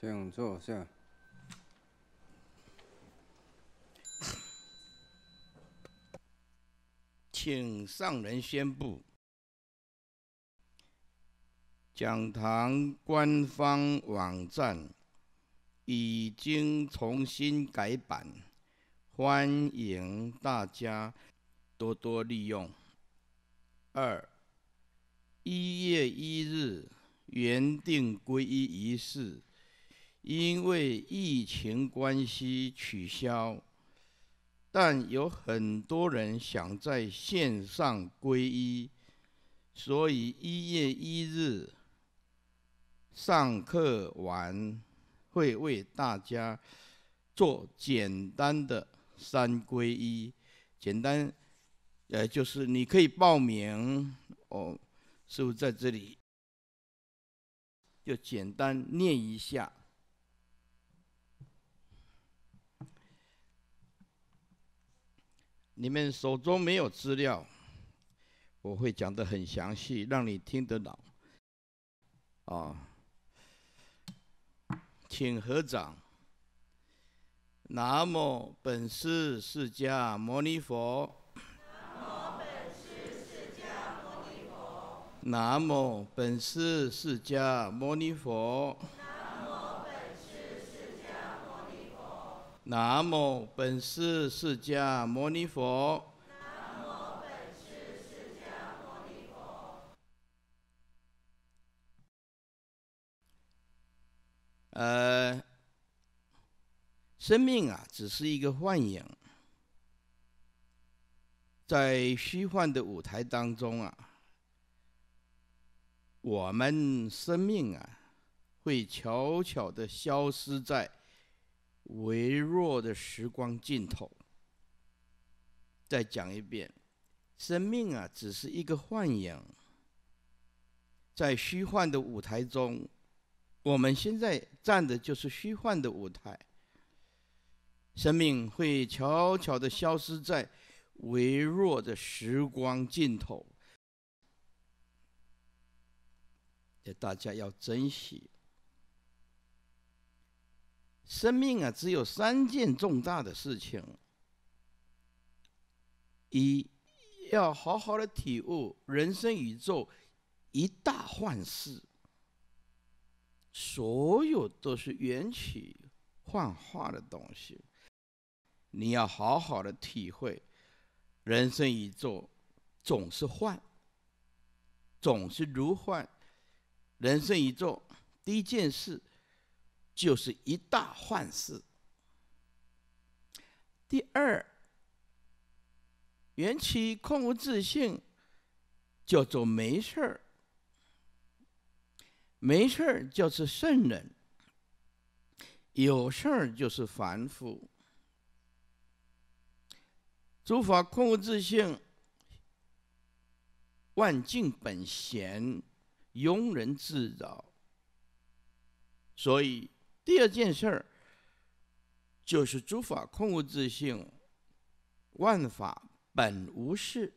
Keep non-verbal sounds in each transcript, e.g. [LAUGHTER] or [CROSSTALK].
请坐下。[COUGHS] 请上人宣布：讲堂官方网站已经重新改版，欢迎大家多多利用。二一月一日原定皈依仪式。因为疫情关系取消，但有很多人想在线上皈依，所以一月一日上课完会为大家做简单的三皈依，简单，呃，就是你可以报名哦。师是在这里，就简单念一下。你们手中没有资料，我会讲得很详细，让你听得懂。啊，请合掌。南无本师释迦牟尼佛。南无本师释迦牟尼佛。南无本师释迦牟尼佛。南无本师释迦牟尼佛。南无本师释迦牟尼佛。呃，生命啊，只是一个幻影，在虚幻的舞台当中啊，我们生命啊，会悄悄的消失在。微弱的时光尽头。再讲一遍，生命啊，只是一个幻影，在虚幻的舞台中，我们现在站的就是虚幻的舞台。生命会悄悄的消失在微弱的时光尽头，大家要珍惜。生命啊，只有三件重大的事情：一，要好好的体悟人生宇宙一大幻事，所有都是缘起幻化的东西。你要好好的体会人生宇宙总是幻，总是如幻。人生宇宙第一件事。就是一大坏事。第二，缘起空无自性，叫做没事儿。没事儿就是圣人，有事儿就是凡夫。诸法空无自性，万境本闲，庸人自扰。所以。第二件事儿，就是诸法空无自性，万法本无是。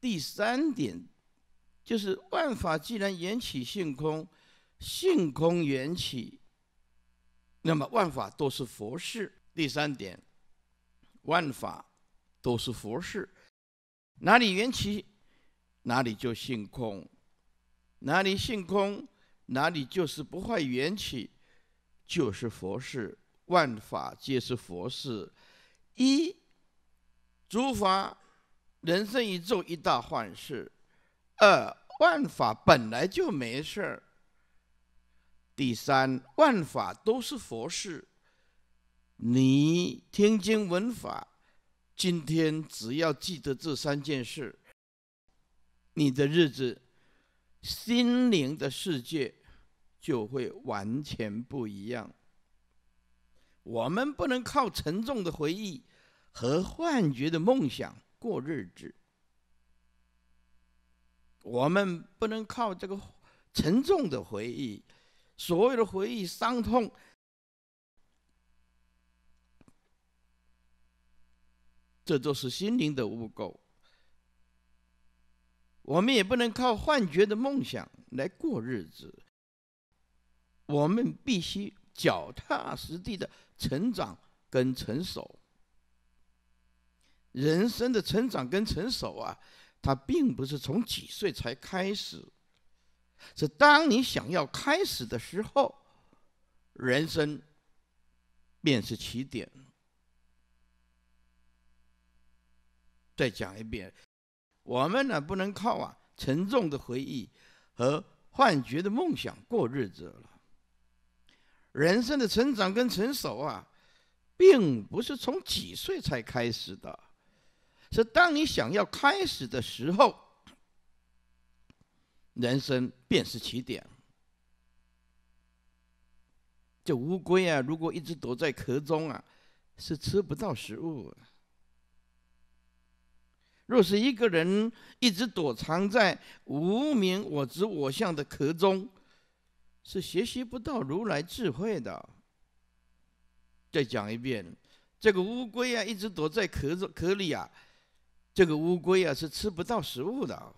第三点，就是万法既然缘起性空，性空缘起，那么万法都是佛事。第三点，万法都是佛事，哪里缘起，哪里就性空，哪里性空。哪里就是不坏缘起，就是佛事；万法皆是佛事。一、诸法人生一做一大幻事；二、万法本来就没事儿；第三，万法都是佛事。你听经闻法，今天只要记得这三件事，你的日子。心灵的世界就会完全不一样。我们不能靠沉重的回忆和幻觉的梦想过日子。我们不能靠这个沉重的回忆，所有的回忆伤痛，这就是心灵的污垢。我们也不能靠幻觉的梦想来过日子。我们必须脚踏实地的成长跟成熟。人生的成长跟成熟啊，它并不是从几岁才开始，是当你想要开始的时候，人生便是起点。再讲一遍。我们呢，不能靠啊沉重的回忆和幻觉的梦想过日子了。人生的成长跟成熟啊，并不是从几岁才开始的，是当你想要开始的时候，人生便是起点。这乌龟啊，如果一直躲在壳中啊，是吃不到食物。若是一个人一直躲藏在无名我执我相的壳中，是学习不到如来智慧的。再讲一遍，这个乌龟啊，一直躲在壳子壳里啊，这个乌龟啊是吃不到食物的。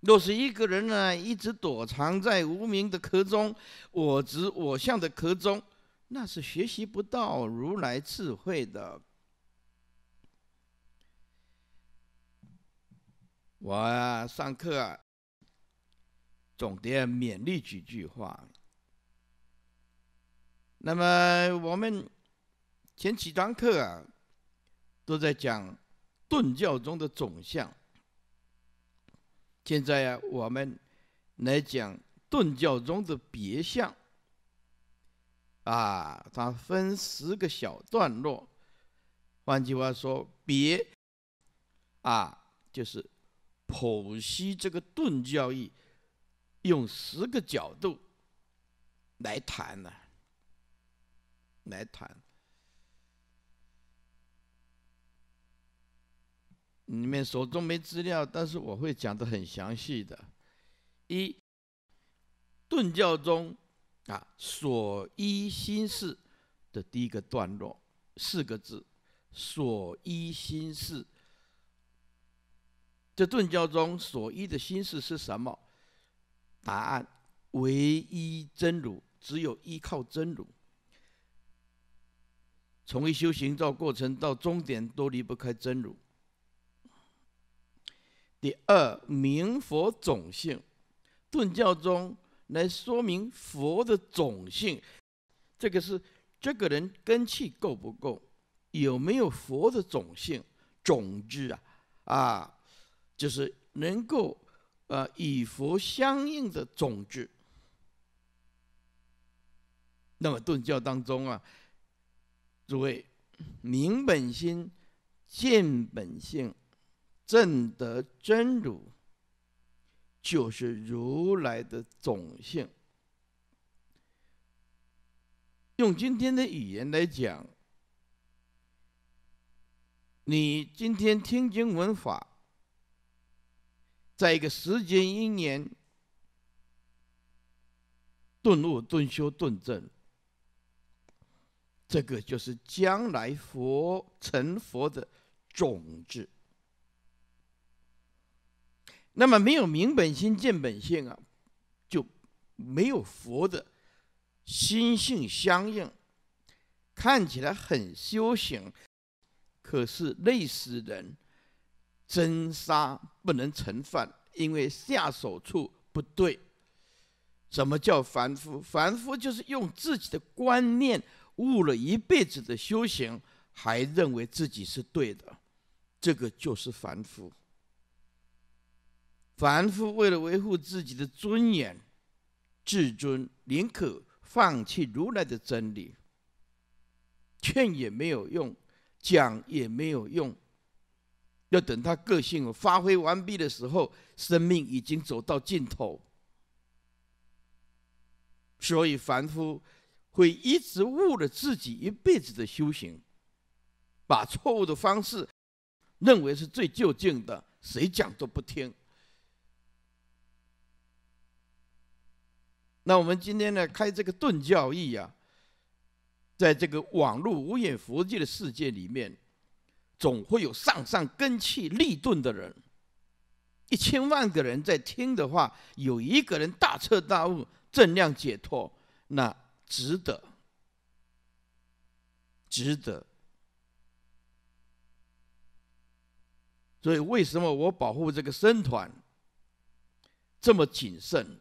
若是一个人呢，一直躲藏在无名的壳中、我执我相的壳中，那是学习不到如来智慧的。我上课总得勉励几句话。那么我们前几堂课啊都在讲顿教中的总相。现在我们来讲顿教中的别相。啊，它分十个小段落。换句话说，别啊就是。剖析这个顿教义，用十个角度来谈呢，来谈。你们手中没资料，但是我会讲的很详细的。一，顿教中啊“所依心事”的第一个段落，四个字，“所依心事”。这顿教中所依的心事是什么？答案：唯一真如，只有依靠真如。从一修行到过程到终点，都离不开真如。第二，明佛种性，顿教中来说明佛的种性，这个是这个人根气够不够，有没有佛的种性？总之啊，啊。就是能够，呃，与佛相应的种子。那么，顿教当中啊，所谓明本心、见本性、证得真如，就是如来的种性。用今天的语言来讲，你今天听经闻法。在一个时间、因缘、顿悟、顿修、顿证，这个就是将来佛成佛的种子。那么，没有明本心、见本性啊，就没有佛的心性相应。看起来很修行，可是累死人。真杀不能成犯，因为下手处不对。什么叫凡夫？凡夫就是用自己的观念悟了一辈子的修行，还认为自己是对的，这个就是凡夫。凡夫为了维护自己的尊严、至尊，宁可放弃如来的真理，劝也没有用，讲也没有用。要等他个性发挥完毕的时候，生命已经走到尽头。所以凡夫会一直误了自己一辈子的修行，把错误的方式认为是最究竟的，谁讲都不听。那我们今天呢，开这个顿教义呀，在这个网络无眼佛界的世界里面。总会有上上根器、立钝的人，一千万个人在听的话，有一个人大彻大悟、正量解脱，那值得，值得。所以，为什么我保护这个僧团这么谨慎？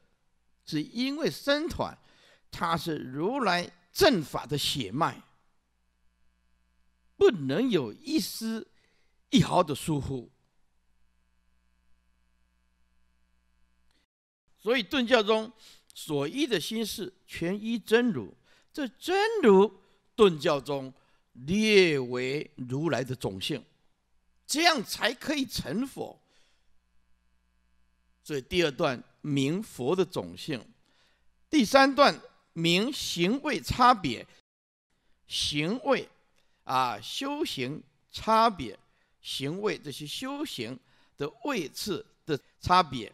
是因为僧团它是如来正法的血脉。不能有一丝一毫的疏忽，所以顿教中所依的心事全依真如，这真如顿教中列为如来的种性，这样才可以成佛。所以第二段明佛的种性，第三段明行为差别，行为啊，修行差别、行为这些修行的位次的差别，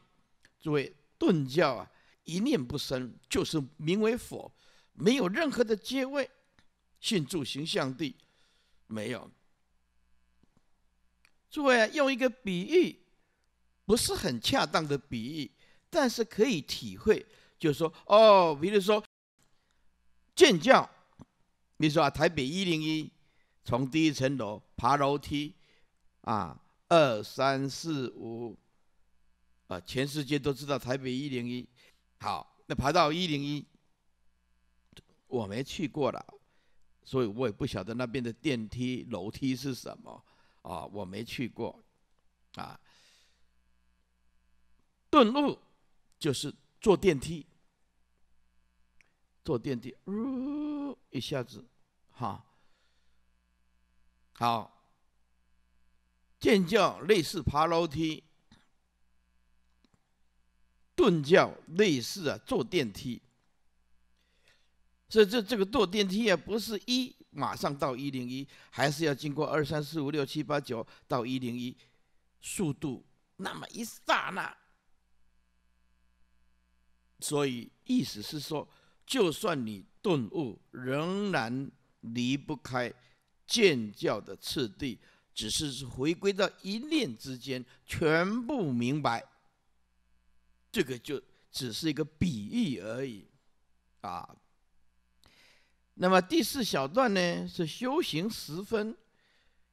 诸位顿教啊，一念不生就是名为佛，没有任何的阶位，信住行相地没有。诸位用一个比喻，不是很恰当的比喻，但是可以体会，就是说哦，比如说建教，比如说啊，台北一零一。从第一层楼爬楼梯，啊，二三四五，啊，全世界都知道台北一零一，好，那爬到一零一，我没去过了，所以我也不晓得那边的电梯楼梯是什么，啊，我没去过，啊，顿悟就是坐电梯，坐电梯，呜，一下子，哈。好，渐教类似爬楼梯，顿教类似啊坐电梯。所以这这个坐电梯啊，不是一马上到一零一，还是要经过二三四五六七八九到一零一，速度那么一刹那。所以意思是说，就算你顿悟，仍然离不开。见教的次第，只是是回归到一念之间，全部明白。这个就只是一个比喻而已，啊。那么第四小段呢，是修行时分，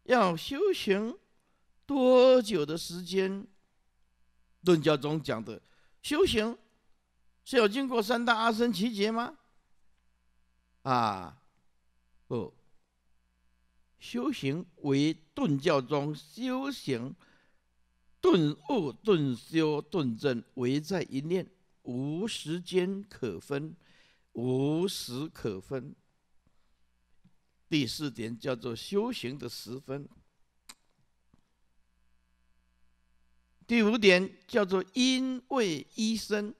要修行多久的时间？论教中讲的，修行是要经过三大阿僧祇劫吗？啊，不。修行为顿教中修行，顿悟、顿修、顿证，唯在一念，无时间可分，无时可分。第四点叫做修行的时分。第五点叫做因为一生，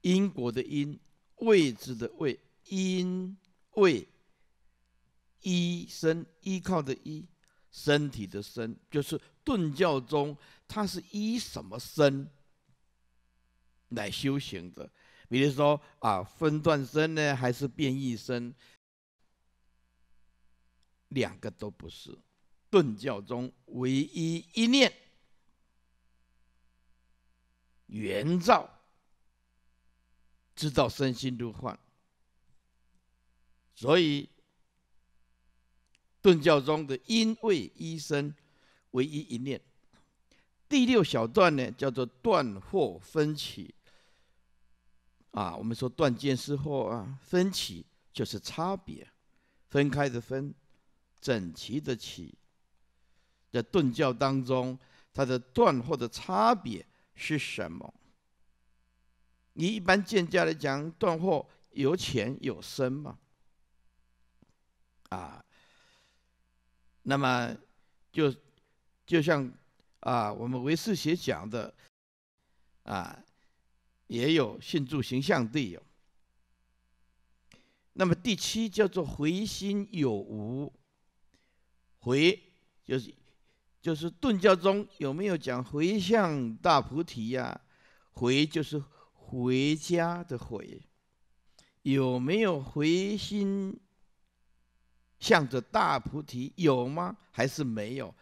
因果的因，位置的位，因为医生依靠的依，身体的身，就是顿教中，他是依什么身来修行的？比如说啊，分段身呢，还是变异身？两个都不是，顿教中唯一一念原照，知道身心如幻，所以。顿教中的因为一生唯一一念，第六小段呢叫做断惑分歧。啊，我们说断见是惑啊，分歧就是差别，分开的分，整齐的齐。在顿教当中，它的断惑的差别是什么？你一般见家来讲，断惑有浅有深嘛。啊。那么，就就像啊，我们维世学讲的啊，也有信助形象地有。那么第七叫做回心有无。回就是就是顿教中有没有讲回向大菩提呀？回就是回家的回，有没有回心？向着大菩提有吗？还是没有？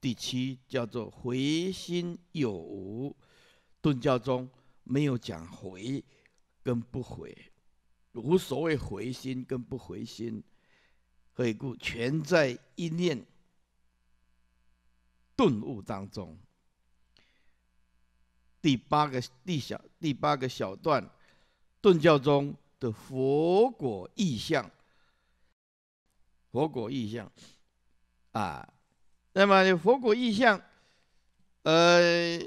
第七叫做回心有无，顿教中没有讲回跟不回，无所谓回心跟不回心，回顾全在一念顿悟当中。第八个第小第八个小段，顿教中的佛果意象。佛果意象，啊，那么佛果意象，呃，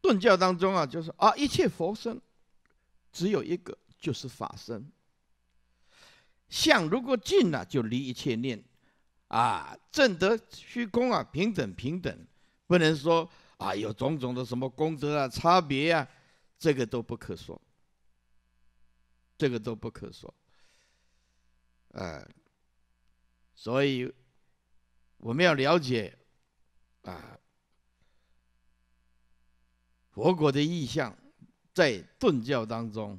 顿教当中啊，就是啊，一切佛身只有一个，就是法身。相如果尽了，就离一切念，啊，正德虚空啊，平等平等，不能说啊有种种的什么功德啊、差别啊，这个都不可说，这个都不可说，哎。所以，我们要了解啊，佛果的意象在顿教当中，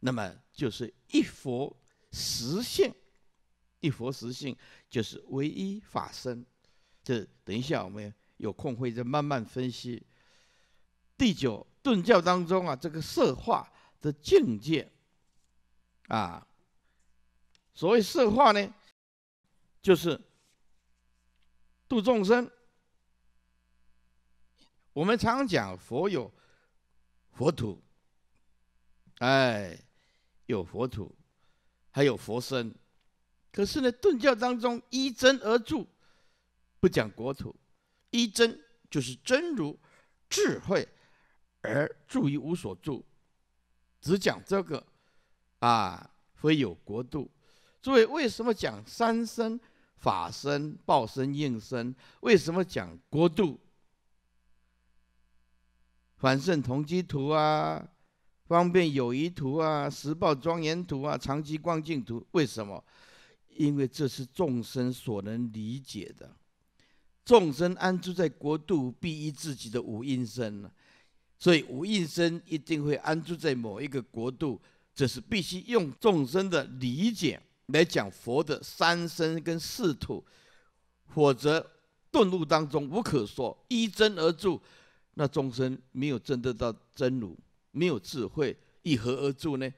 那么就是一佛实性，一佛实性就是唯一法身。这等一下我们有空会再慢慢分析。第九，顿教当中啊，这个色化的境界。啊，所谓色化呢，就是度众生。我们常讲佛有佛土，哎，有佛土，还有佛身。可是呢，顿教当中依真而住，不讲国土。依真就是真如智慧而住于无所住，只讲这个。啊，会有国度。诸位，为什么讲三生、法生、报生、应生？为什么讲国度？凡圣同居图啊，方便友谊图啊，十报庄严图啊，长期光净图，为什么？因为这是众生所能理解的。众生安住在国度，必依自己的五因身所以五因身一定会安住在某一个国度。这是必须用众生的理解来讲佛的三生跟四土，否则顿悟当中无可说依真而住，那众生没有真得到真如，没有智慧，一何而住呢？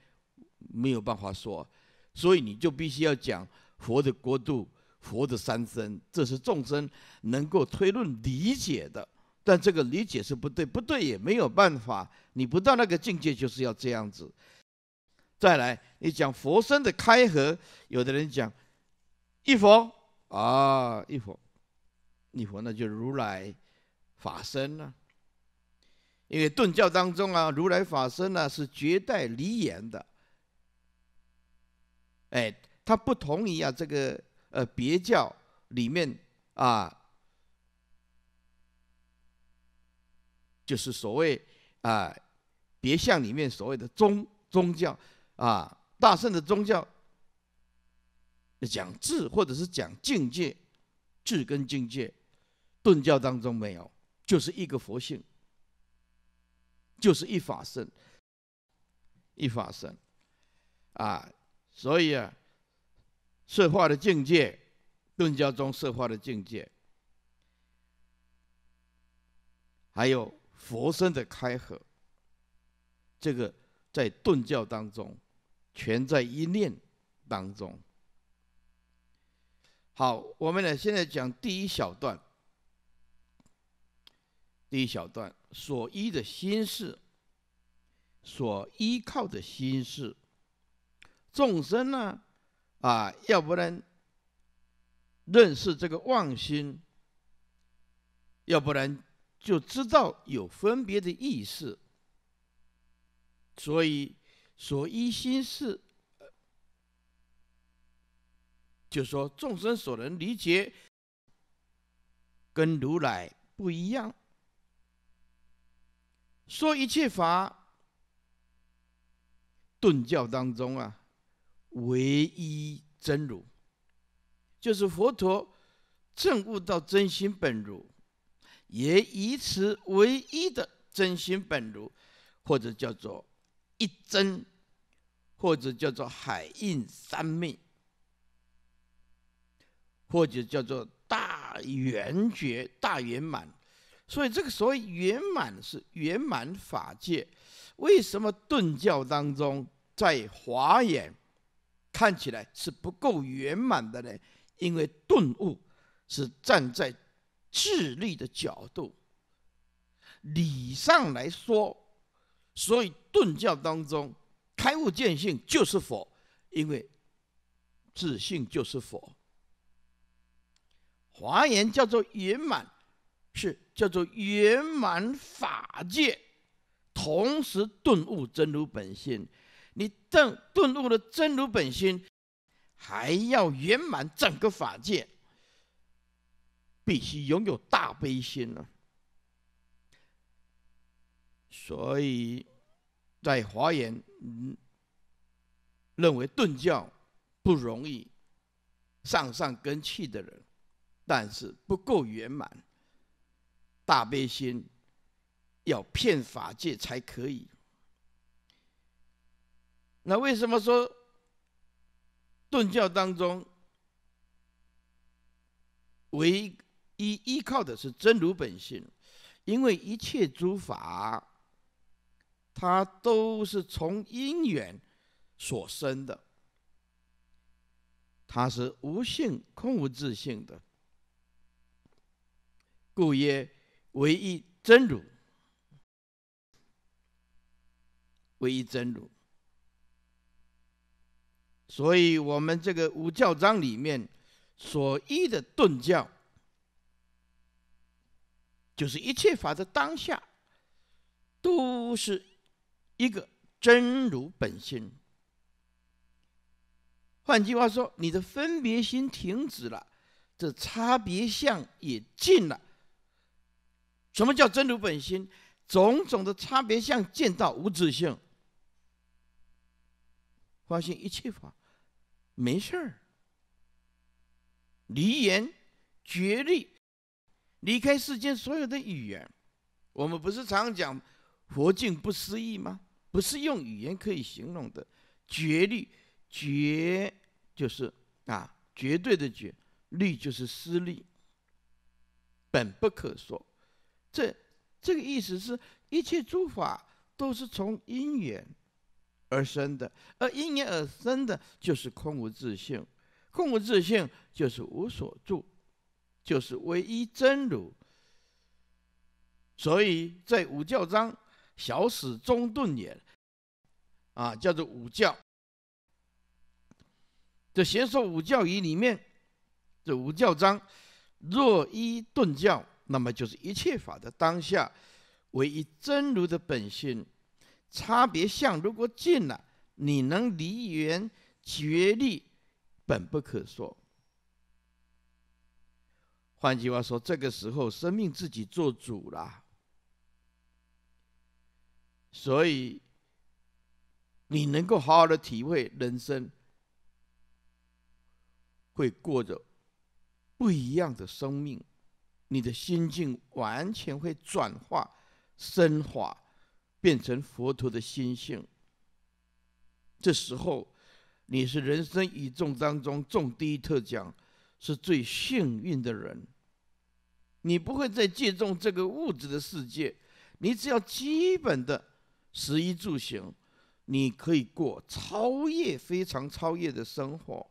没有办法说，所以你就必须要讲佛的国度，佛的三生，这是众生能够推论理解的。但这个理解是不对，不对也没有办法，你不到那个境界，就是要这样子。再来，你讲佛身的开合，有的人讲一佛啊一佛，一佛那就如来法身了。因为顿教当中啊，如来法身呢是绝代离言的，哎，它不同于啊这个呃别教里面啊，就是所谓啊别相里面所谓的宗宗教。啊，大圣的宗教讲智，或者是讲境界、智跟境界，顿教当中没有，就是一个佛性，就是一法身，一法身，啊，所以啊，色化的境界，顿教中色化的境界，还有佛身的开合，这个在顿教当中。全在一念当中。好，我们呢，现在讲第一小段。第一小段所依的心事，所依靠的心事，众生呢，啊，要不然认识这个妄心，要不然就知道有分别的意识，所以。所依心事，就说众生所能理解，跟如来不一样。说一切法顿教当中啊，唯一真如，就是佛陀证悟到真心本如，也以此唯一的真心本如，或者叫做一真。或者叫做海印三昧，或者叫做大圆觉、大圆满。所以，这个所谓圆满是圆满法界。为什么顿教当中在华严看起来是不够圆满的呢？因为顿悟是站在智力的角度，理上来说，所以顿教当中。开悟见性就是佛，因为自信就是佛。华严叫做圆满，是叫做圆满法界，同时顿悟真如本性。你顿顿悟了真如本性，还要圆满整个法界，必须拥有大悲心了。所以。在华严，认为顿教不容易上上根器的人，但是不够圆满，大悲心要骗法界才可以。那为什么说顿教当中唯一依靠的是真如本性？因为一切诸法。它都是从因缘所生的，它是无性空无自性的，故曰唯一真如，唯一真如。所以我们这个五教章里面所依的顿教，就是一切法在当下都是。一个真如本心。换句话说，你的分别心停止了，这差别相也尽了。什么叫真如本心？种种的差别相见到无止境，发现一切法没事儿，离言绝力，离开世间所有的语言。我们不是常讲佛境不思议吗？不是用语言可以形容的，绝律，绝就是啊，绝对的绝，律就是私律，本不可说。这这个意思是，一切诸法都是从因缘而生的，而因缘而生的就是空无自性，空无自性就是无所住，就是唯一真如。所以在五教章。小始中顿也，啊，叫做五教。这《贤说五教仪》里面，这五教章，若依顿教，那么就是一切法的当下唯一真如的本性，差别相如果尽了，你能离缘绝虑，本不可说。换句话说，这个时候生命自己做主了。所以，你能够好好的体会人生，会过着不一样的生命，你的心境完全会转化、升华，变成佛陀的心性。这时候，你是人生一众当中中第一特奖，是最幸运的人。你不会再借重这个物质的世界，你只要基本的。食衣住行，你可以过超越非常超越的生活，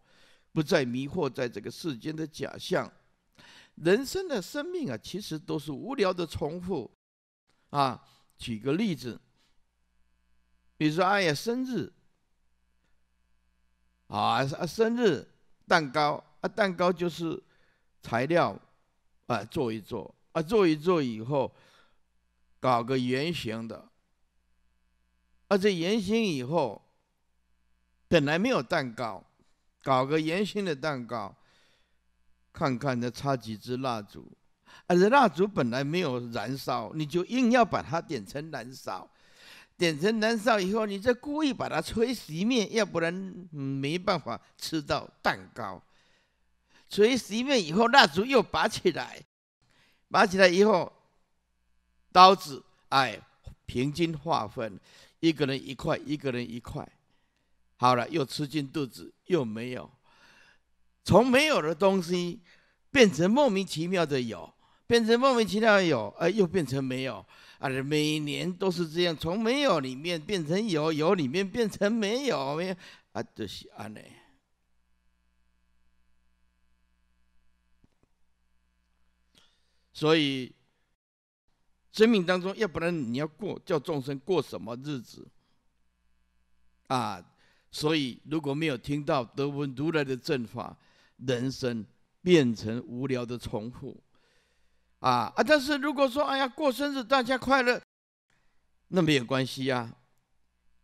不再迷惑在这个世间的假象。人生的生命啊，其实都是无聊的重复。啊，举个例子，比如说，哎呀，生日，啊，生日蛋糕，啊，蛋糕就是材料，啊，做一做，啊，做一做以后，搞个圆形的。而且圆形以后，本来没有蛋糕，搞个圆形的蛋糕，看看那插几支蜡烛，而且蜡烛本来没有燃烧，你就硬要把它点成燃烧，点成燃烧以后，你再故意把它吹熄灭，要不然没办法吃到蛋糕。吹熄灭以后，蜡烛又拔起来，拔起来以后，刀子哎，平均划分。一个人一块，一个人一块，好了，又吃进肚子，又没有。从没有的东西变成莫名其妙的有，变成莫名其妙的有，哎，又变成没有。啊，每年都是这样，从没有里面变成有，有里面变成没有，啊，都是安内。所以。生命当中，要不然你要过，叫众生过什么日子？啊，所以如果没有听到德文如来的正法，人生变成无聊的重复，啊啊！但是如果说，哎呀，过生日大家快乐，那没有关系呀，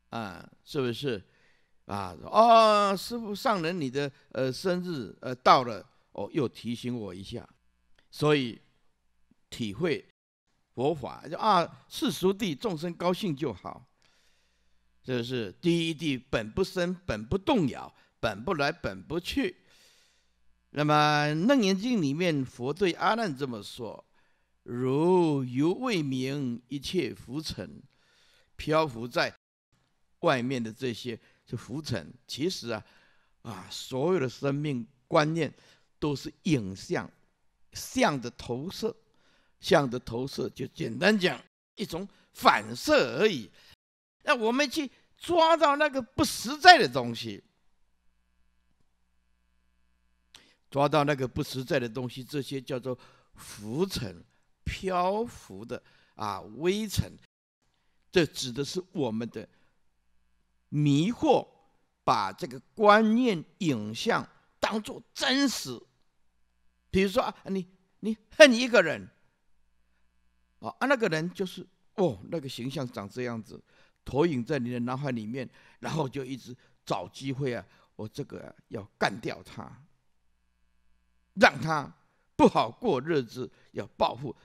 啊，是不是？啊哦，师傅上人，你的呃生日呃到了，哦，又提醒我一下，所以体会。佛法就啊，世俗地众生高兴就好，这是第一地，本不生，本不动摇，本不来，本不去。那么《楞严经》里面，佛对阿难这么说：，如犹未明，一切浮尘，漂浮在外面的这些就浮尘，其实啊，啊，所有的生命观念都是影像，像的投射。像的投射就简单讲一种反射而已。那我们去抓到那个不实在的东西，抓到那个不实在的东西，这些叫做浮尘漂浮的啊微尘。这指的是我们的迷惑，把这个观念影像当做真实。比如说啊，你你恨一个人。啊，那个人就是哦，那个形象长这样子，投影在你的脑海里面，然后就一直找机会啊，我这个要干掉他，让他不好过日子，要报复。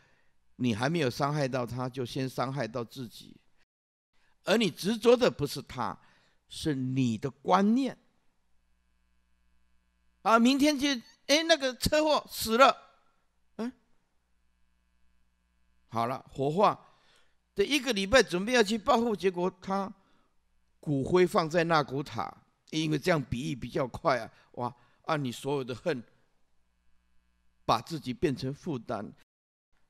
你还没有伤害到他，就先伤害到自己，而你执着的不是他，是你的观念。啊，明天就哎那个车祸死了。好了，火化这一个礼拜准备要去报复，结果他骨灰放在那古塔，因为这样比喻比较快啊。哇，啊，你所有的恨，把自己变成负担，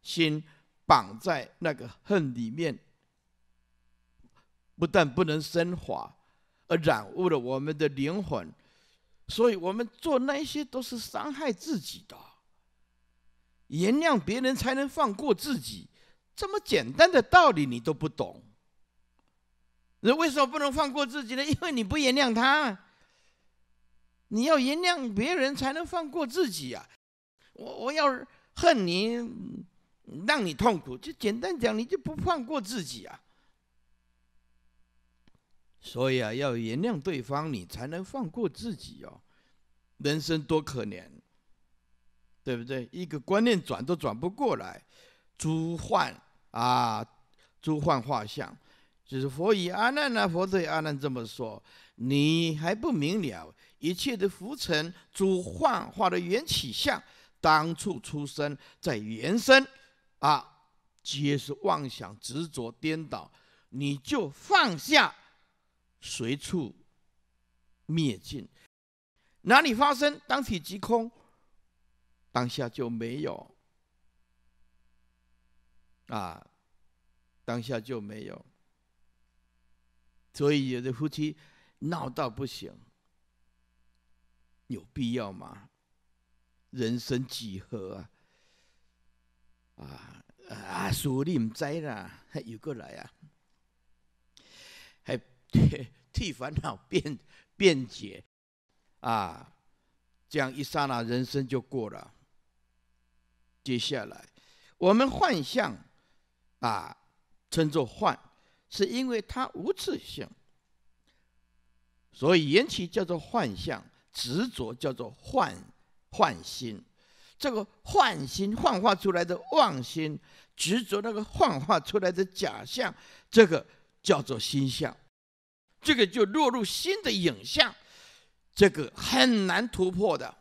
心绑在那个恨里面，不但不能升华，而染污了我们的灵魂，所以我们做那些都是伤害自己的。原谅别人才能放过自己，这么简单的道理你都不懂。那为什么不能放过自己呢？因为你不原谅他，你要原谅别人才能放过自己呀。我我要恨你，让你痛苦，就简单讲，你就不放过自己啊。所以啊，要原谅对方，你才能放过自己哦。人生多可怜。对不对？一个观念转都转不过来，诸幻啊，诸幻画像，就是佛以阿难啊，佛对阿难这么说，你还不明了？一切的浮尘，诸幻化的缘起相，当初出生在原生啊，皆是妄想执着颠倒，你就放下，随处灭尽，哪里发生，当体即空。当下就没有，啊，当下就没有，所以有的夫妻闹到不行，有必要吗？人生几何啊！啊啊，说你唔知啦，又过来啊，还替 [LAUGHS] 烦恼辩辩解，啊，这样一刹那，人生就过了。接下来，我们幻象啊，称作幻，是因为它无自性。所以缘起叫做幻象，执着叫做幻幻心。这个幻心幻化出来的妄心，执着那个幻化出来的假象，这个叫做心相。这个就落入心的影像，这个很难突破的。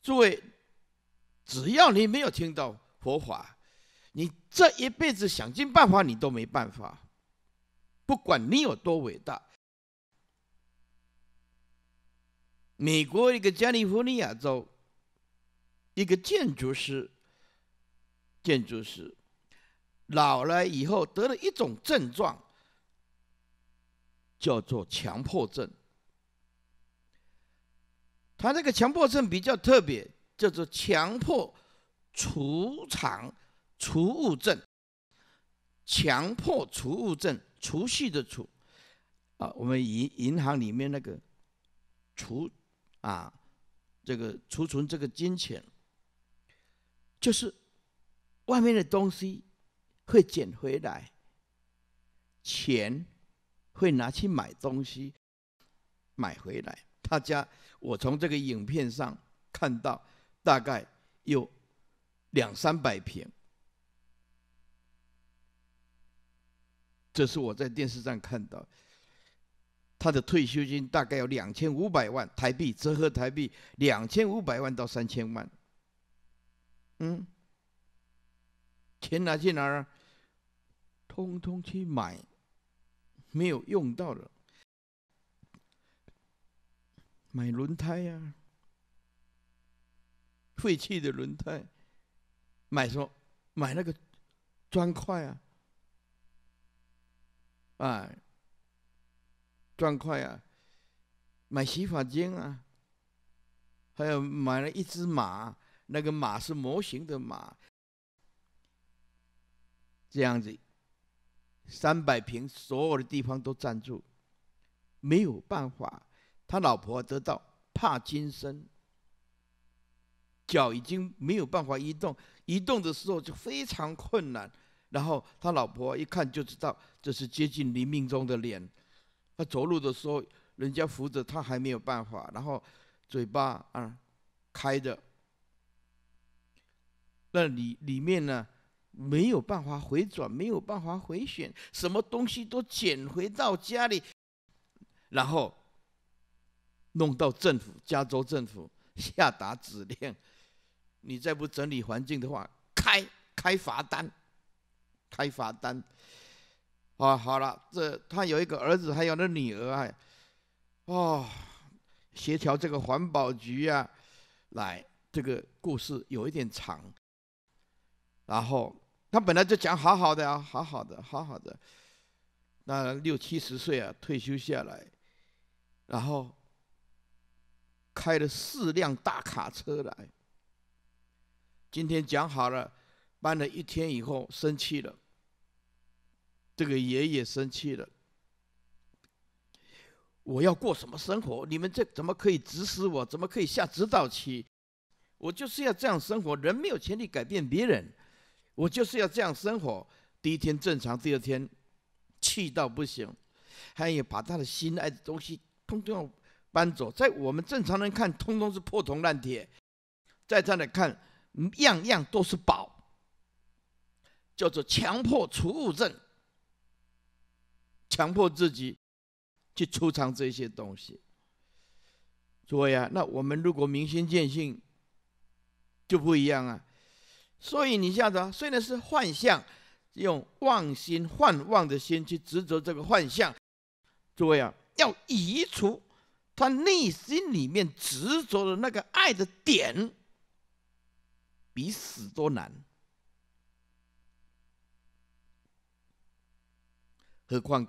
诸位。只要你没有听到佛法，你这一辈子想尽办法，你都没办法。不管你有多伟大，美国一个加利福尼亚州一个建筑师，建筑师老了以后得了一种症状，叫做强迫症。他这个强迫症比较特别。叫做强迫储藏储物证，强迫储物证，储蓄的储啊，我们银银行里面那个储啊，这个储存这个金钱，就是外面的东西会捡回来，钱会拿去买东西买回来。大家，我从这个影片上看到。大概有两三百平，这是我在电视上看到。他的退休金大概要两千五百万台币，折合台币两千五百万到三千万。嗯，钱拿去哪啊？通通去买没有用到的，买轮胎呀。废弃的轮胎，买什么？买那个砖块啊，哎，砖块啊，买洗发精啊，还有买了一只马，那个马是模型的马，这样子，三百平，所有的地方都占住，没有办法，他老婆得到帕金森。脚已经没有办法移动，移动的时候就非常困难。然后他老婆一看就知道，这是接近黎明中的脸。他走路的时候，人家扶着他还没有办法。然后嘴巴啊开着，那里里面呢没有办法回转，没有办法回旋，什么东西都捡回到家里，然后弄到政府，加州政府下达指令。你再不整理环境的话，开开罚单，开罚单，啊，好了，这他有一个儿子，还有那女儿啊，哦，协调这个环保局啊，来，这个故事有一点长。然后他本来就讲好好的啊，好好的，好好的，那六七十岁啊，退休下来，然后开了四辆大卡车来。今天讲好了，搬了一天以后生气了。这个爷爷生气了。我要过什么生活？你们这怎么可以指使我？怎么可以下指导期？我就是要这样生活。人没有权利改变别人。我就是要这样生活。第一天正常，第二天气到不行，还有把他的心爱的东西通通搬走。在我们正常人看，通通是破铜烂铁。再他那来看。样样都是宝，叫做强迫储物症，强迫自己去收藏这些东西。诸位啊，那我们如果明心见性就不一样啊。所以你这样虽然是幻象，用妄心、幻妄的心去执着这个幻象，诸位啊，要移除他内心里面执着的那个爱的点。比死都难，何况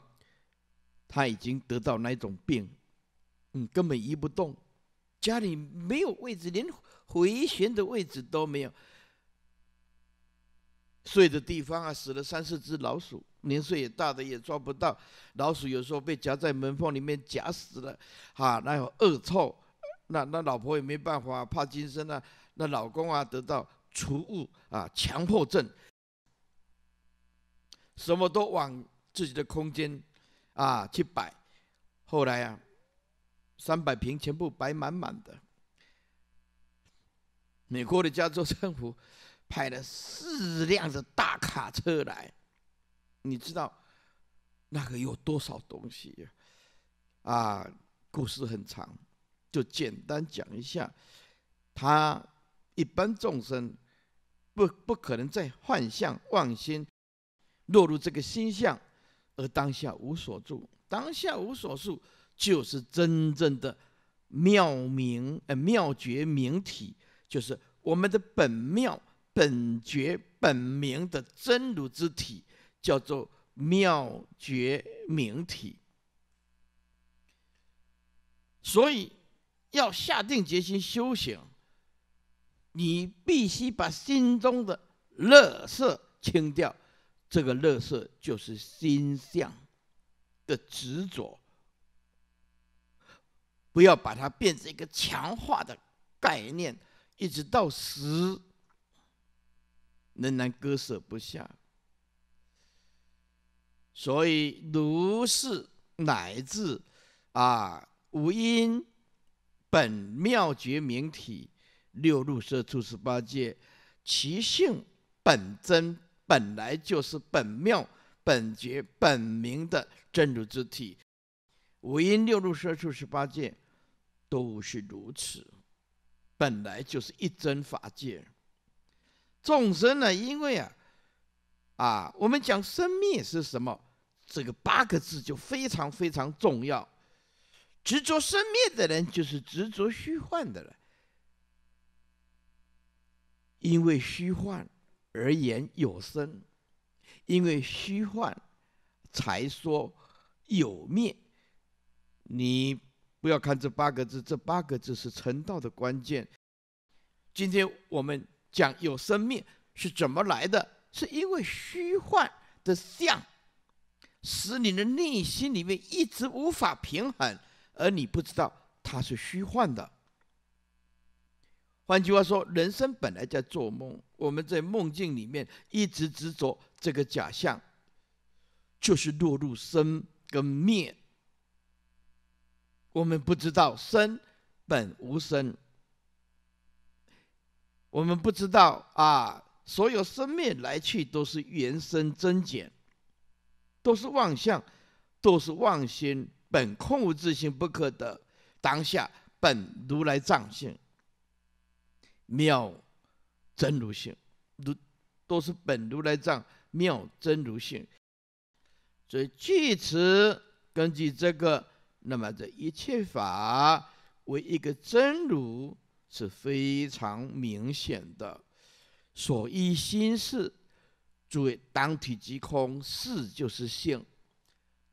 他已经得到那一种病？嗯，根本移不动，家里没有位置，连回旋的位置都没有睡的地方啊！死了三四只老鼠，年岁也大的也抓不到老鼠，有时候被夹在门缝里面夹死了啊！那有恶臭，那那老婆也没办法，怕今生啊，那老公啊得到。储物啊，强迫症，什么都往自己的空间啊去摆。后来啊，三百平全部摆满满的。美国的加州政府派了四辆的大卡车来，你知道那个有多少东西？啊，故事很长，就简单讲一下。他一般众生。不不可能再幻象妄心落入这个心相，而当下无所住，当下无所住，就是真正的妙明，呃妙觉明体，就是我们的本妙本觉本明的真如之体，叫做妙觉明体。所以要下定决心修行。你必须把心中的乐色清掉，这个乐色就是心相的执着，不要把它变成一个强化的概念，一直到死仍然割舍不下。所以如是乃至啊，无因本妙觉明体。六入色处十八界，其性本真本来就是本妙本觉本明的真如之体。五音六入色处十八界，都是如此，本来就是一真法界。众生呢，因为啊，啊，我们讲生灭是什么，这个八个字就非常非常重要。执着生灭的人，就是执着虚幻的人。因为虚幻而言有生，因为虚幻才说有灭。你不要看这八个字，这八个字是成道的关键。今天我们讲有生命是怎么来的，是因为虚幻的相，使你的内心里面一直无法平衡，而你不知道它是虚幻的。换句话说，人生本来在做梦，我们在梦境里面一直执着这个假象，就是落入生跟灭。我们不知道生本无生，我们不知道啊，所有生灭来去都是缘生增减，都是妄想，都是妄心，本空无自性不可得，当下本如来藏性。妙真如性，如都是本如来藏妙真如性，所以据此根据这个，那么这一切法为一个真如是非常明显的。所依心是，诸位当体即空，是就是性，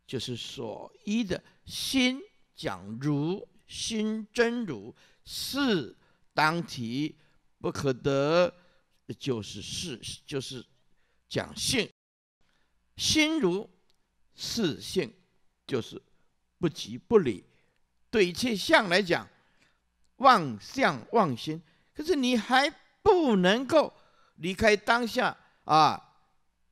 就是所依的心讲如心真如，是当体。不可得，就是事，就是讲性。心如四性，就是不即不离。对一切相来讲，妄相妄心，可是你还不能够离开当下啊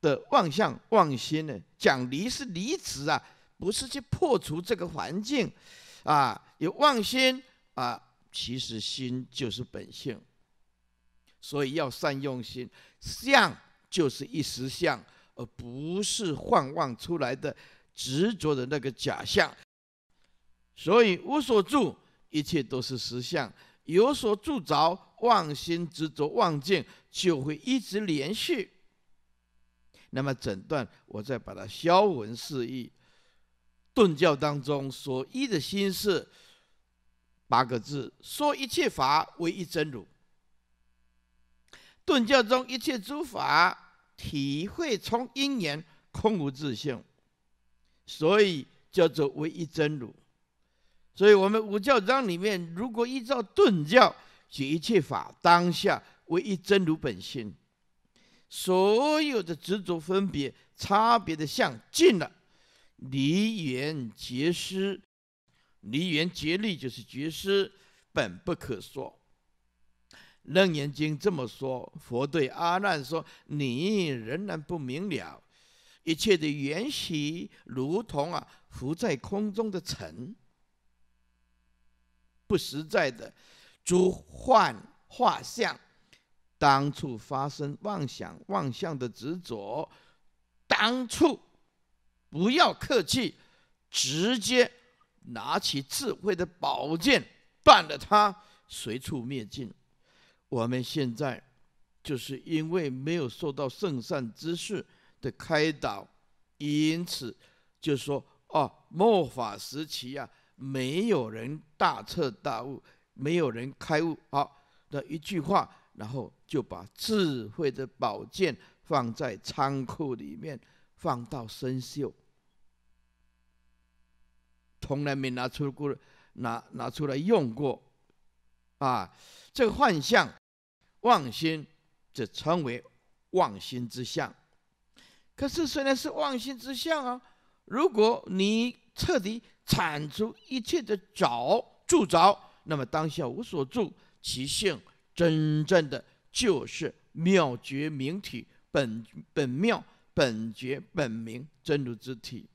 的妄相妄心呢？讲离是离执啊，不是去破除这个环境啊。有妄心啊，其实心就是本性。所以要善用心，相就是一时相，而不是幻望出来的执着的那个假相。所以无所住，一切都是实相；有所住着，妄心执着妄见，就会一直连续。那么整段我再把它消文释义，顿教当中所依的心是八个字：说一切法为一真如。顿教中一切诸法体会从因缘空无自性，所以叫做唯一真如。所以，我们五教章里面，如果依照顿教学一切法，当下唯一真如本性，所有的执着分别差别的相尽了，离缘结失。离缘结律就是绝失，本不可说。楞严经这么说，佛对阿难说：“你仍然不明了，一切的缘起，如同啊浮在空中的尘，不实在的诸幻画像，当初发生妄想妄相的执着，当初不要客气，直接拿起智慧的宝剑，断了它，随处灭尽。”我们现在就是因为没有受到圣善之士的开导，因此就说：“哦，末法时期呀，没有人大彻大悟，没有人开悟啊。”的一句话，然后就把智慧的宝剑放在仓库里面，放到生锈，从来没拿出过，拿拿出来用过，啊，这个幻象。妄心则称为妄心之相。可是虽然是妄心之相啊，如果你彻底铲除一切的着住着，那么当下无所住，其性真正的就是妙觉明体本本妙本觉本明真如之体。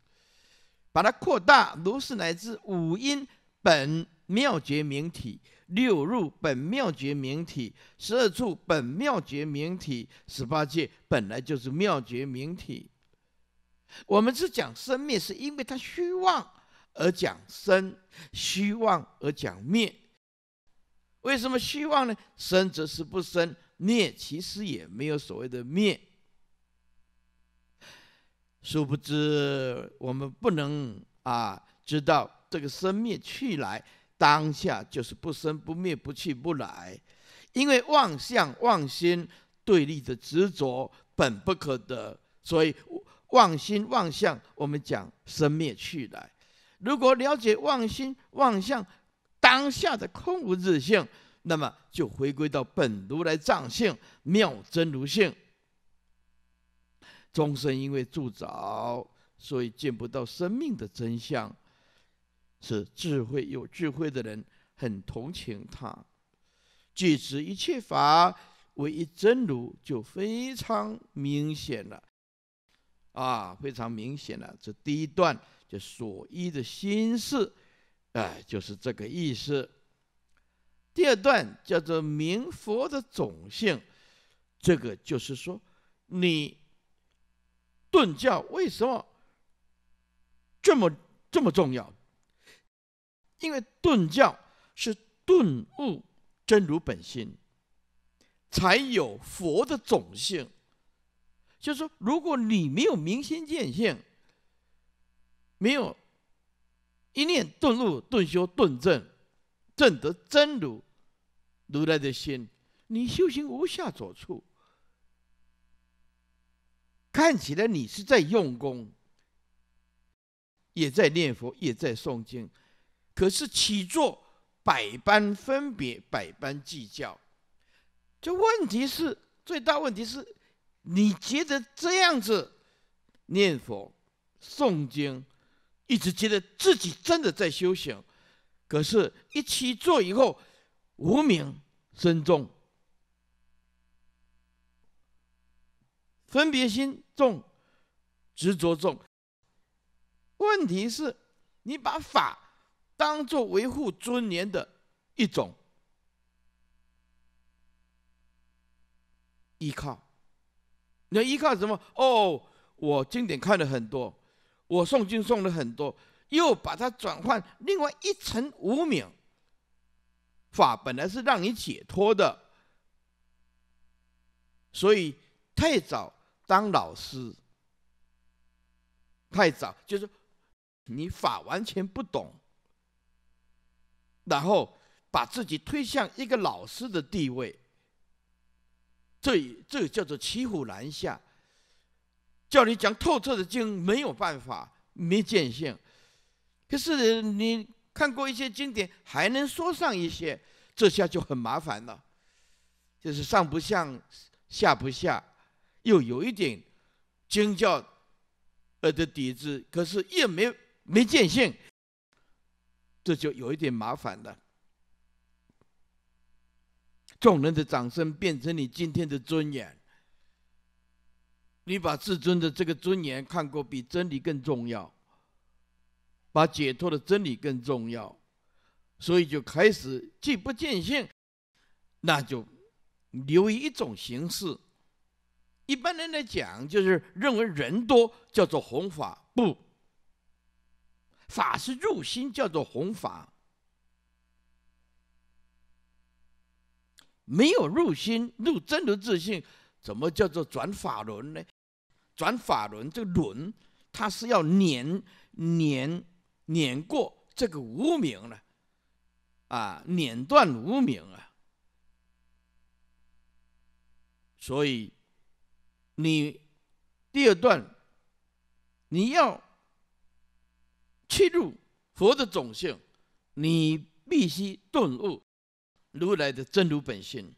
把它扩大，如是乃至五音本。妙觉明体六入本妙觉明体十二处本妙觉明体十八界本来就是妙觉明体。我们是讲生灭，是因为它虚妄而讲生，虚妄而讲灭。为什么虚妄呢？生则是不生，灭其实也没有所谓的灭。殊不知，我们不能啊，知道这个生灭去来。当下就是不生不灭不去不来，因为妄相妄心对立的执着本不可得，所以妄心妄相我们讲生灭去来。如果了解妄心妄相当下的空无自性，那么就回归到本如来藏性妙真如性。众生因为住着，所以见不到生命的真相。是智慧，有智慧的人很同情他。举持一切法为一真如，就非常明显了，啊，非常明显了。这第一段就所依的心事，哎，就是这个意思。第二段叫做明佛的种性，这个就是说，你顿教为什么这么这么重要？因为顿教是顿悟真如本心，才有佛的种性。就是说，如果你没有明心见性，没有一念顿悟、顿修顿证，证得真如如来的心，你修行无下所处。看起来你是在用功，也在念佛，也在诵经。可是起坐，百般分别，百般计较。这问题是最大问题，是你觉得这样子念佛诵经，一直觉得自己真的在修行。可是，一起坐以后，无名深重，分别心重，执着重。问题是，你把法。当做维护尊严的一种依靠，你依靠什么？哦，我经典看了很多，我诵经诵了很多，又把它转换另外一层无秒。法本来是让你解脱的，所以太早当老师，太早就是你法完全不懂。然后把自己推向一个老师的地位，这这叫做骑虎难下。叫你讲透彻的经没有办法，没见性。可是你看过一些经典，还能说上一些，这下就很麻烦了。就是上不上，下不下，又有一点经教呃的底子，可是又没没见性。这就有一点麻烦了。众人的掌声变成你今天的尊严，你把自尊的这个尊严看过比真理更重要，把解脱的真理更重要，所以就开始既不见性，那就留一种形式。一般人来讲，就是认为人多叫做弘法不？法是入心，叫做弘法。没有入心、入真如自信，怎么叫做转法轮呢？转法轮，这个轮，它是要碾碾碾过这个无名的啊，碾断无名啊。所以，你第二段，你要。切入佛的种性，你必须顿悟如来的真如本性，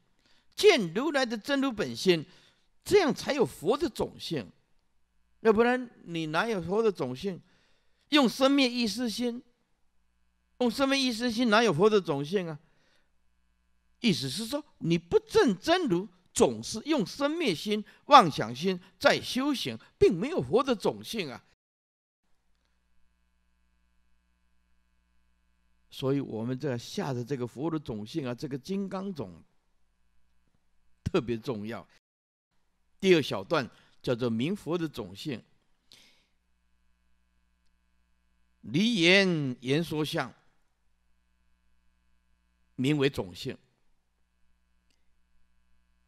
见如来的真如本性，这样才有佛的种性。要不然，你哪有佛的种性？用生灭意识心，用生灭意识心，哪有佛的种性啊？意思是说，你不证真如，总是用生灭心、妄想心在修行，并没有佛的种性啊。所以我们在下的这个佛的种性啊，这个金刚种特别重要。第二小段叫做明佛的种性，离言言说相，名为种性。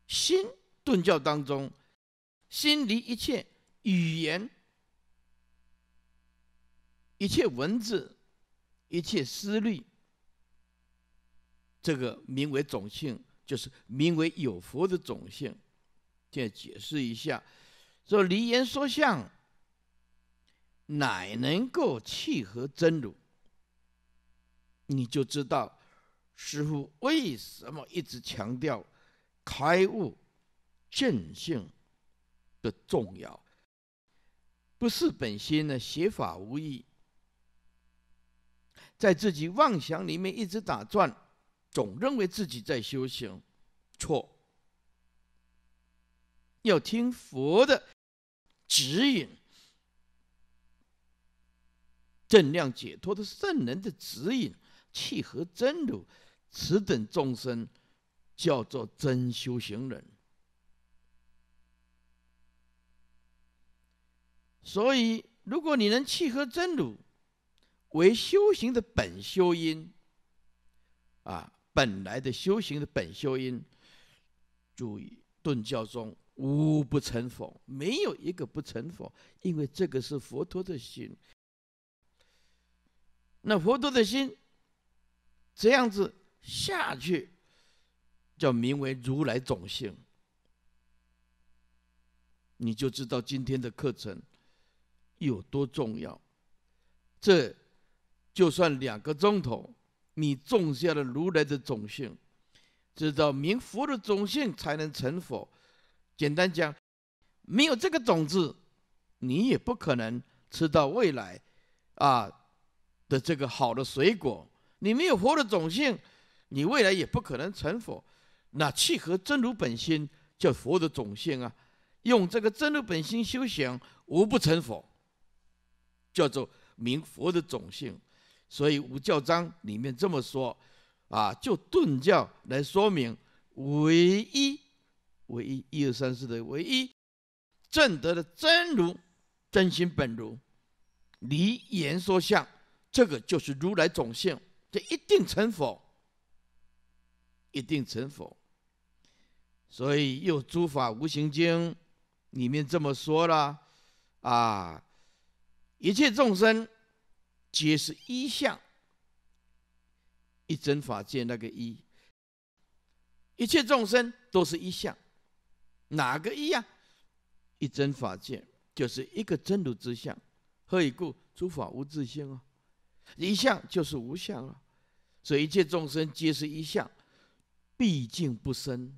心顿教当中，心离一切语言，一切文字。一切思虑，这个名为种性，就是名为有佛的种性。现在解释一下，说离言说相，乃能够契合真如。你就知道，师父为什么一直强调开悟见性的重要。不是本心呢，邪法无益。在自己妄想里面一直打转，总认为自己在修行，错。要听佛的指引，正量解脱的圣人的指引，契合真如，此等众生叫做真修行人。所以，如果你能契合真如，为修行的本修因，啊，本来的修行的本修因，注意，顿教中无不成佛，没有一个不成佛，因为这个是佛陀的心。那佛陀的心这样子下去，叫名为如来种性。你就知道今天的课程有多重要，这。就算两个钟头，你种下了如来的种性，知道明佛的种性才能成佛。简单讲，没有这个种子，你也不可能吃到未来啊的这个好的水果。你没有佛的种性，你未来也不可能成佛。那契合真如本心叫佛的种性啊，用这个真如本心修行，无不成佛，叫做明佛的种性。所以《无教章》里面这么说，啊，就顿教来说明唯一、唯一、一二三四的唯一正德的真如真心本如，离言说相，这个就是如来种性，这一定成佛，一定成佛。所以又《诸法无形经》里面这么说了，啊，一切众生。皆是一相，一真法界那个一，一切众生都是一相，哪个一呀？一真法界就是一个真如之相，何以故？诸法无自性啊，一相就是无相啊，所以一切众生皆是一相，毕竟不生，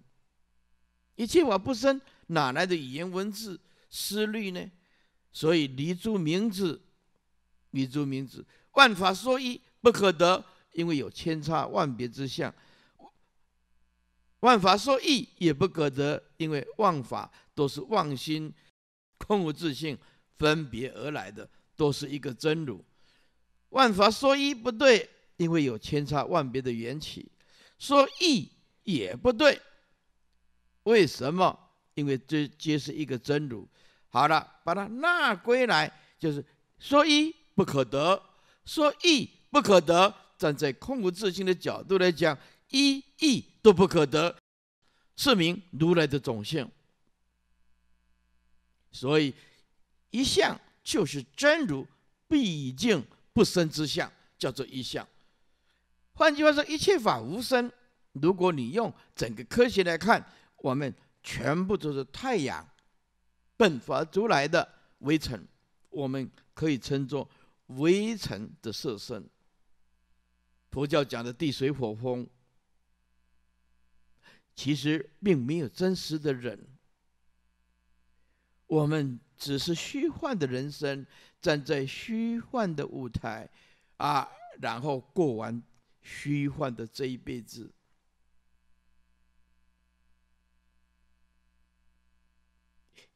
一切法不生，哪来的语言文字思虑呢？所以离诸名字。宇宙、名指，万法说一不可得，因为有千差万别之相；万法说一也不可得，因为万法都是妄心空无自性分别而来的，都是一个真如。万法说一不对，因为有千差万别的缘起；说一也不对，为什么？因为这皆是一个真如。好了，把它纳归来，就是说一。不可得，说义不可得。站在空无自性的角度来讲，一义都不可得，是名如来的种性。所以，一相就是真如，毕竟不生之相，叫做一相。换句话说，一切法无生。如果你用整个科学来看，我们全部都是太阳迸发出来的微尘，我们可以称作。微尘的色身，佛教讲的地水火风，其实并没有真实的人，我们只是虚幻的人生，站在虚幻的舞台，啊，然后过完虚幻的这一辈子，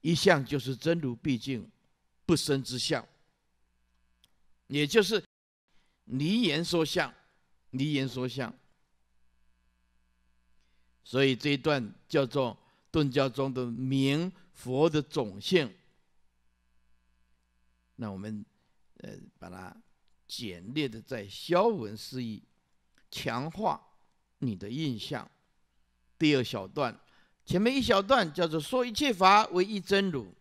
一向就是真如毕竟不生之相。也就是离言说相，离言说相，所以这一段叫做顿教中的明佛的种性。那我们呃把它简略的再消文释义，强化你的印象。第二小段，前面一小段叫做说一切法为一真如。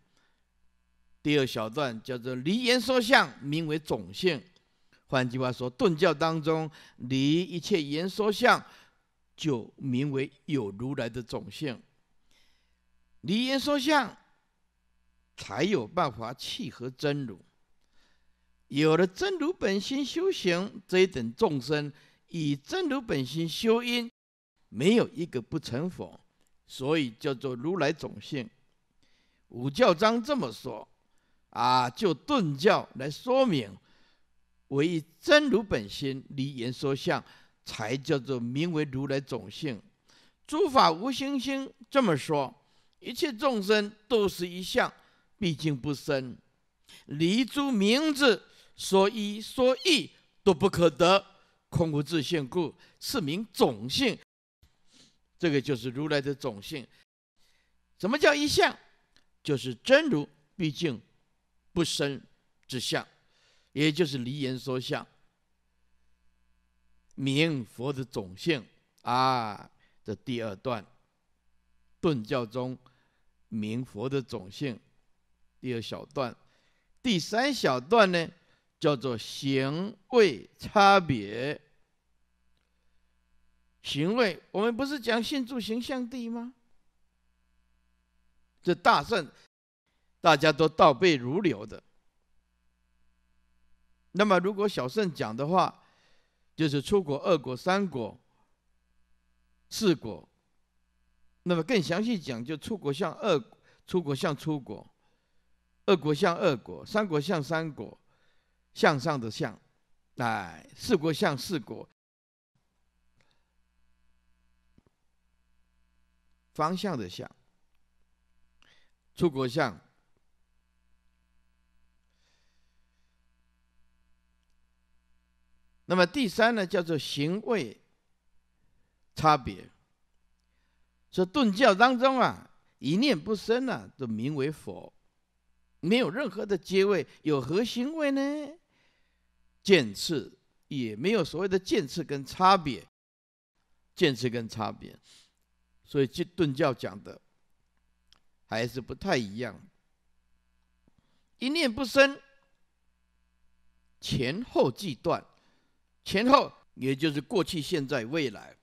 第二小段叫做离言说相，名为种性。换句话说，顿教当中离一切言说相，就名为有如来的种性。离言说相，才有办法契合真如。有了真如本心修行这一等众生，以真如本心修因，没有一个不成佛，所以叫做如来种性。五教章这么说。啊，就顿教来说明，以真如本心，离言说相，才叫做名为如来种性。诸法无心性，这么说，一切众生都是一相，毕竟不生。离诸名字，说一说一，都不可得，空无自性，故是名种性。这个就是如来的种性。什么叫一相？就是真如毕竟。不生之相，也就是离言说相，明佛的种性啊。这第二段，顿教中明佛的种性，第二小段，第三小段呢，叫做行为差别。行为，我们不是讲信住行相地吗？这大圣。大家都倒背如流的。那么，如果小圣讲的话，就是出国二国三国四国。那么更详细讲，就出国像二，出国像出国，二国像二国，三国像三国，向上的向，哎，四国像四国，方向的向，出国像。那么第三呢，叫做行为差别。说顿教当中啊，一念不生啊，就名为佛，没有任何的阶位，有何行为呢？见次也没有所谓的见次跟差别，见次跟差别，所以这顿教讲的还是不太一样。一念不生，前后即断。前后，也就是过去、现在、未来，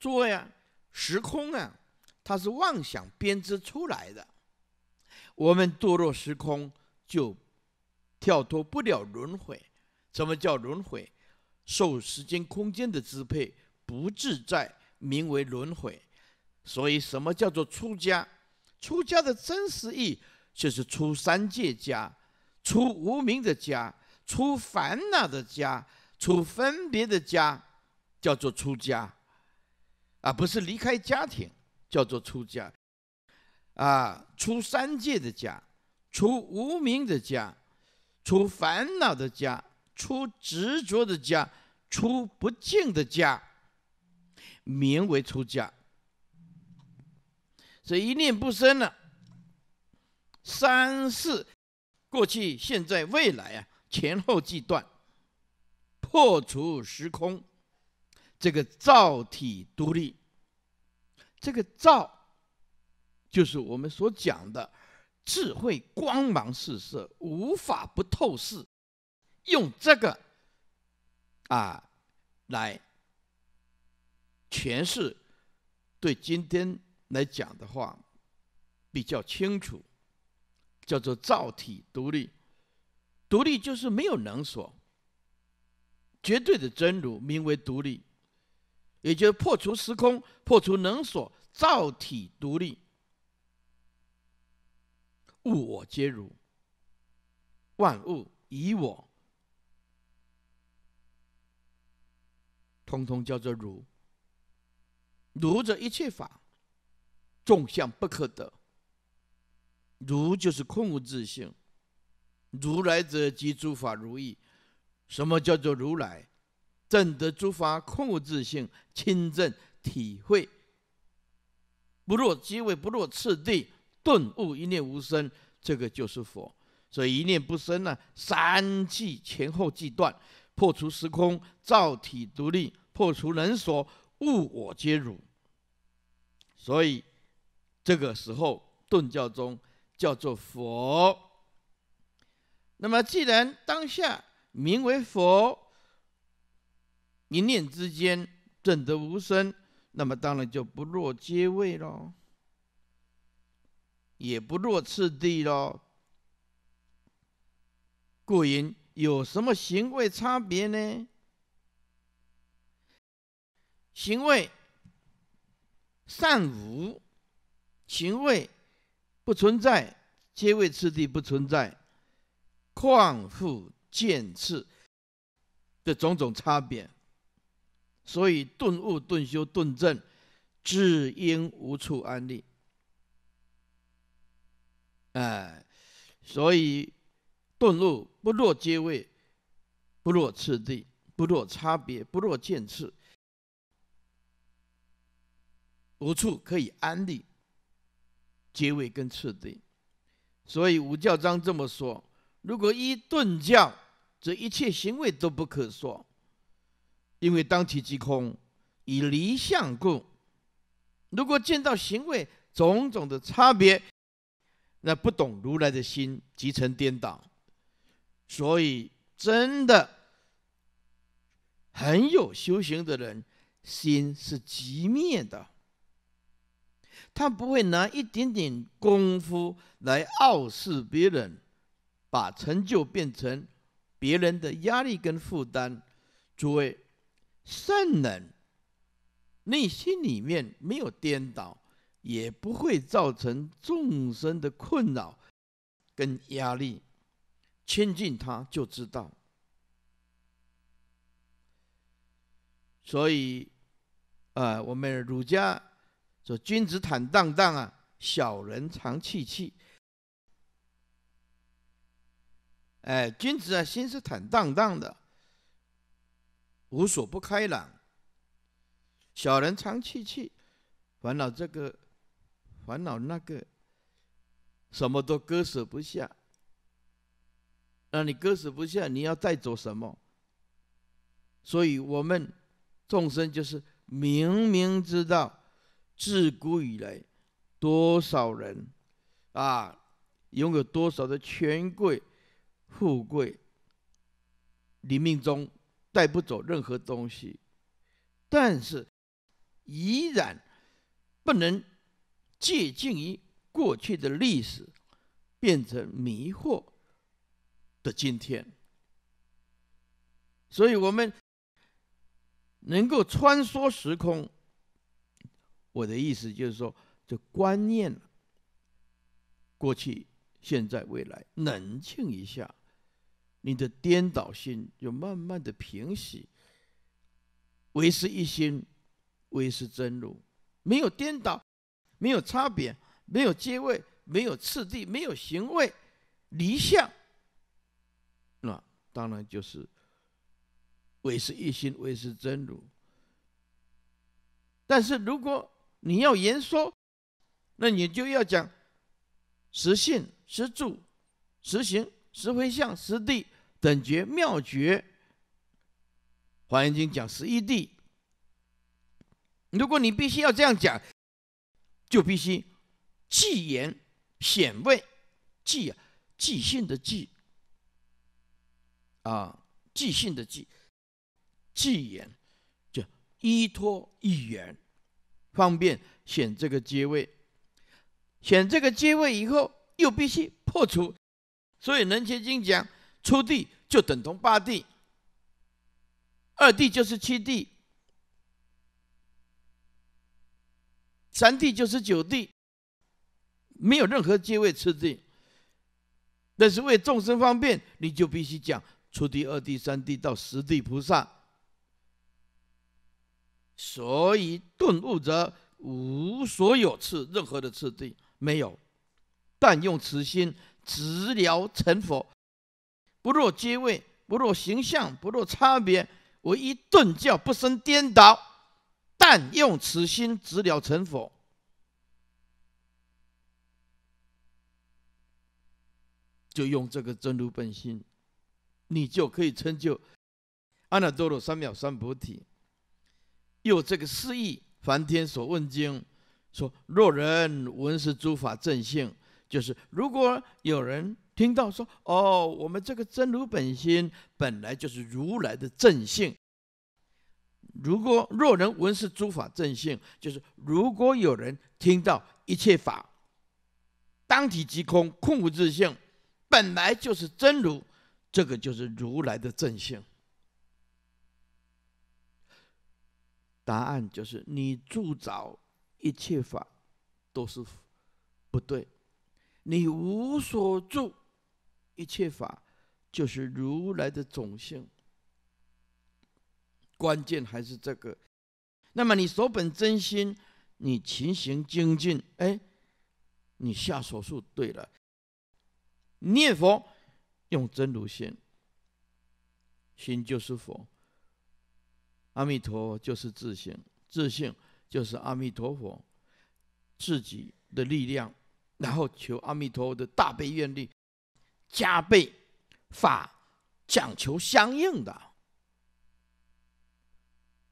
做呀，时空啊，它是妄想编织出来的。我们堕落时空，就跳脱不了轮回。什么叫轮回？受时间空间的支配，不自在，名为轮回。所以，什么叫做出家？出家的真实意，就是出三界家，出无名的家，出烦恼的家。出分别的家，叫做出家，啊，不是离开家庭，叫做出家，啊，出三界的家，出无名的家，出烦恼的家，出执着的家，出不净的家，名为出家。所以一念不生了，三世、过去、现在、未来啊，前后即断。破除时空，这个造体独立。这个造，就是我们所讲的智慧光芒四射，无法不透视。用这个，啊，来诠释，对今天来讲的话，比较清楚，叫做造体独立。独立就是没有能所。绝对的真如名为独立，也就是破除时空、破除能所、造体独立，物我皆如，万物以我，通通叫做如，如者一切法，众相不可得，如就是空无自性，如来者即诸法如意。什么叫做如来？证得诸法空无自性，亲证体会，不落即位，不落次第，顿悟一念无生，这个就是佛。所以一念不生呢，三际前后即断，破除时空，造体独立，破除人所，物我皆汝。所以这个时候顿教中叫做佛。那么既然当下。名为佛，一念之间证得无生，那么当然就不落阶位喽，也不落次第喽。故云有什么行为差别呢？行为善无，行味不存在，阶位次第不存在，况复。见次的种种差别，所以顿悟、顿修、顿证，至因无处安立。哎，所以顿悟不落阶位，不落次第，不落差别，不落见次，无处可以安立结尾跟次第。所以五教章这么说：如果依顿教。这一切行为都不可说，因为当体即空，以离相故。如果见到行为种种的差别，那不懂如来的心即成颠倒。所以，真的很有修行的人，心是极灭的。他不会拿一点点功夫来傲视别人，把成就变成。别人的压力跟负担，诸位，圣人内心里面没有颠倒，也不会造成众生的困扰跟压力。亲近他就知道，所以，呃，我们儒家说君子坦荡荡啊，小人常戚戚。哎，君子啊，心是坦荡荡的，无所不开朗；小人常气气，烦恼这个，烦恼那个，什么都割舍不下。那你割舍不下，你要带走什么？所以，我们众生就是明明知道，自古以来，多少人，啊，拥有多少的权贵。富贵，你命中带不走任何东西，但是依然不能接近于过去的历史，变成迷惑的今天。所以，我们能够穿梭时空，我的意思就是说，这观念，过去、现在、未来，冷静一下。你的颠倒心就慢慢的平息。唯是一心，唯是真如，没有颠倒，没有差别，没有阶位，没有次第，没有行为，离相，那当然就是唯是一心，唯是真如。但是如果你要言说，那你就要讲实性、实住、实行、实回向、实地。等觉妙觉，《华严经》讲十一地。如果你必须要这样讲，就必须忌言、显位、啊，忌性的忌。啊，即性的即，记言就依托一言，方便选这个阶位。选这个阶位以后，又必须破除。所以《能严经》讲出地。就等同八地，二地就是七地，三地就是九地，没有任何阶位次第。但是为众生方便，你就必须讲初地、二地、三地到十地菩萨。所以顿悟者无所有次任何的次第没有，但用此心直了成佛。不若阶位，不若形象，不若差别，我一顿教不生颠倒，但用此心直了成佛，就用这个真如本心，你就可以成就阿耨多罗三藐三菩提。有这个释义，《梵天所问经》说：若人闻是诸法正性，就是如果有人。听到说哦，我们这个真如本心本来就是如来的正性。如果若人闻是诸法正性，就是如果有人听到一切法当体即空，空无自性，本来就是真如，这个就是如来的正性。答案就是你住着一切法都是不对，你无所住。一切法就是如来的种性，关键还是这个。那么你手本真心，你勤行精进，哎，你下手术对了。念佛用真如心，心就是佛，阿弥陀就是自性，自性就是阿弥陀佛自己的力量，然后求阿弥陀的大悲愿力。加倍法讲求相应的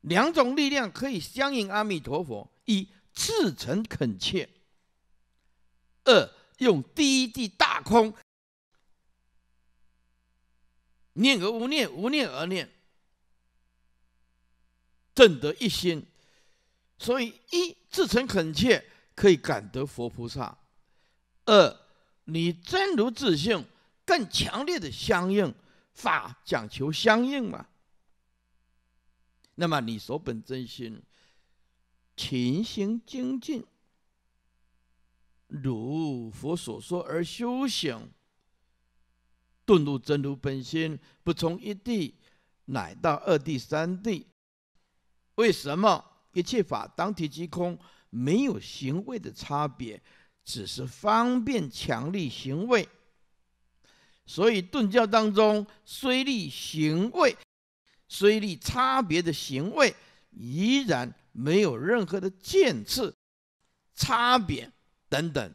两种力量可以相应阿弥陀佛：一、至诚恳切；二、用第一地大空念而无念，无念而念，正得一心。所以，一至诚恳切可以感得佛菩萨；二，你真如自性。更强烈的相应法，讲求相应嘛。那么你所本真心，勤行精进，如佛所说而修行，顿入真如本心，不从一地，乃到二地、三地。为什么一切法当体即空，没有行为的差别，只是方便强力行为？所以顿教当中虽立行为，虽立差别的行为，依然没有任何的见次、差别等等。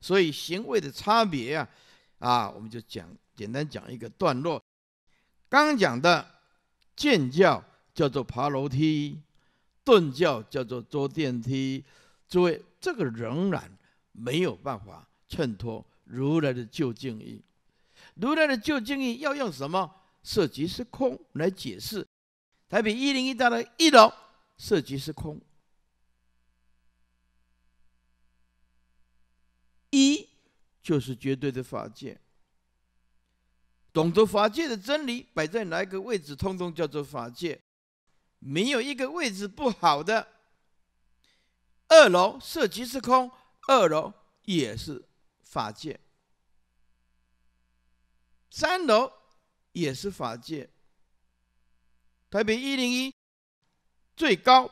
所以行为的差别呀，啊，我们就讲简单讲一个段落。刚讲的见教叫做爬楼梯，顿教叫做坐电梯。诸位，这个仍然没有办法衬托如来的究竟义。如来的旧经义要用什么色即是空来解释？台北一零一大的一楼色即是空，一就是绝对的法界。懂得法界的真理摆在哪个位置，通通叫做法界，没有一个位置不好的。二楼色即是空，二楼也是法界。三楼也是法界。台北一零一最高，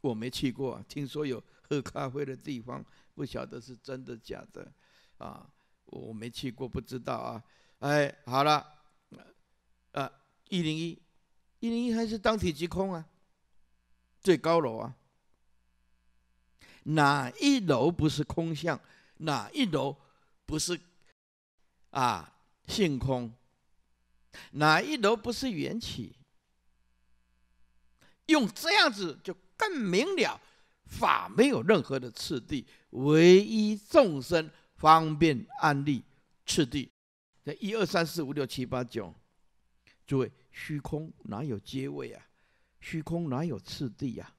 我没去过，听说有喝咖啡的地方，不晓得是真的假的，啊，我没去过，不知道啊。哎，好了，啊，一零一，一零一还是当体即空啊，最高楼啊。哪一楼不是空相？哪一楼不是？啊，性空，哪一楼不是缘起？用这样子就更明了，法没有任何的次第，唯一众生方便安利次第。这一二三四五六七八九，诸位，虚空哪有阶位啊？虚空哪有次第呀？